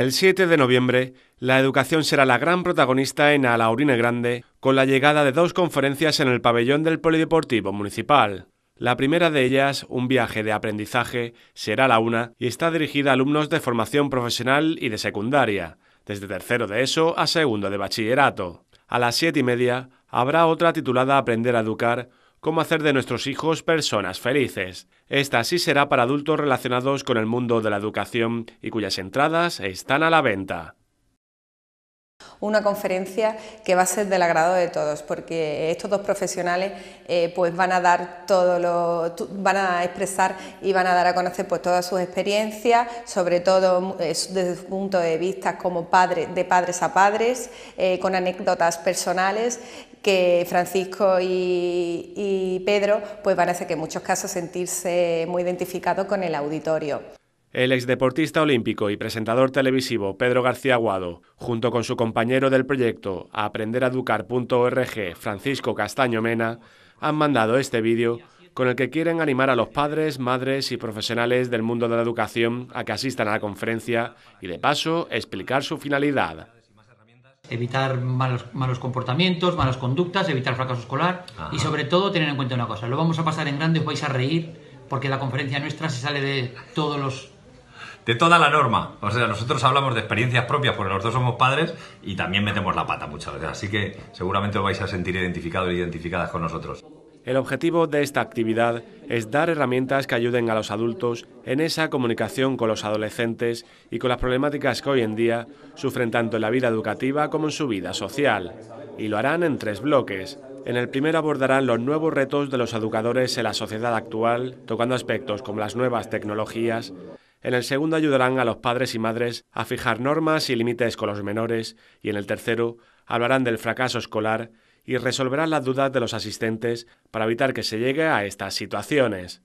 El 7 de noviembre, la educación será la gran protagonista en Alaurine Grande con la llegada de dos conferencias en el pabellón del Polideportivo Municipal. La primera de ellas, un viaje de aprendizaje, será la una y está dirigida a alumnos de formación profesional y de secundaria, desde tercero de ESO a segundo de bachillerato. A las siete y media habrá otra titulada Aprender a Educar, cómo hacer de nuestros hijos personas felices. Esta sí será para adultos relacionados con el mundo de la educación y cuyas entradas están a la venta una conferencia que va a ser del agrado de todos, porque estos dos profesionales eh, pues van a dar todo van a expresar y van a dar a conocer pues todas sus experiencias, sobre todo eh, desde su punto de vista como padre, de padres a padres, eh, con anécdotas personales que Francisco y, Pedro pues van a hacer que en muchos casos sentirse muy identificados con el auditorio. El ex deportista olímpico y presentador televisivo Pedro García Aguado, junto con su compañero del proyecto educar.org, Francisco Castaño Mena, han mandado este vídeo con el que quieren animar a los padres, madres y profesionales del mundo de la educación a que asistan a la conferencia y de paso explicar su finalidad evitar malos, malos comportamientos, malas conductas, evitar fracaso escolar y sobre todo tener en cuenta una cosa, lo vamos a pasar en grande, os vais a reír porque la conferencia nuestra se sale de todos los... De toda la norma. O sea, nosotros hablamos de experiencias propias porque los dos somos padres y también metemos la pata muchas veces. Así que seguramente os vais a sentir identificados e identificadas con nosotros. El objetivo de esta actividad es dar herramientas que ayuden a los adultos en esa comunicación con los adolescentes y con las problemáticas que hoy en día sufren tanto en la vida educativa como en su vida social. Y lo harán en tres bloques. En el primero abordarán los nuevos retos de los educadores en la sociedad actual, tocando aspectos como las nuevas tecnologías, en el segundo ayudarán a los padres y madres a fijar normas y límites con los menores y en el tercero hablarán del fracaso escolar y resolverán las dudas de los asistentes para evitar que se llegue a estas situaciones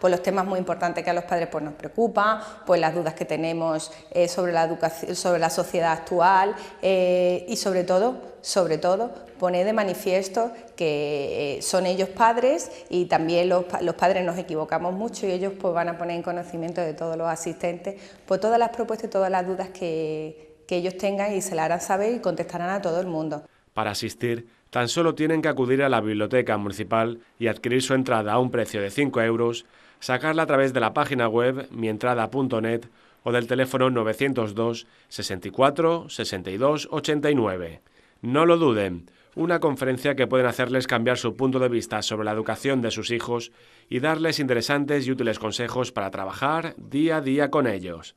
pues los temas muy importantes que a los padres pues, nos preocupan, pues las dudas que tenemos eh, sobre la educación, sobre la sociedad actual eh, y sobre todo, sobre todo, poner de manifiesto que eh, son ellos padres y también los, padres nos equivocamos mucho y ellos pues van a poner en conocimiento de todos los asistentes pues todas las propuestas y todas las dudas que ellos tengan y se las harán saber y contestarán a todo el mundo. Para asistir, tan solo tienen que acudir a la biblioteca municipal y adquirir su entrada a un precio de 5 euros, sacarla a través de la página web mientrada.net o del teléfono 902 64 62 89. No lo duden, una conferencia que pueden hacerles cambiar su punto de vista sobre la educación de sus hijos y darles interesantes y útiles consejos para trabajar día a día con ellos.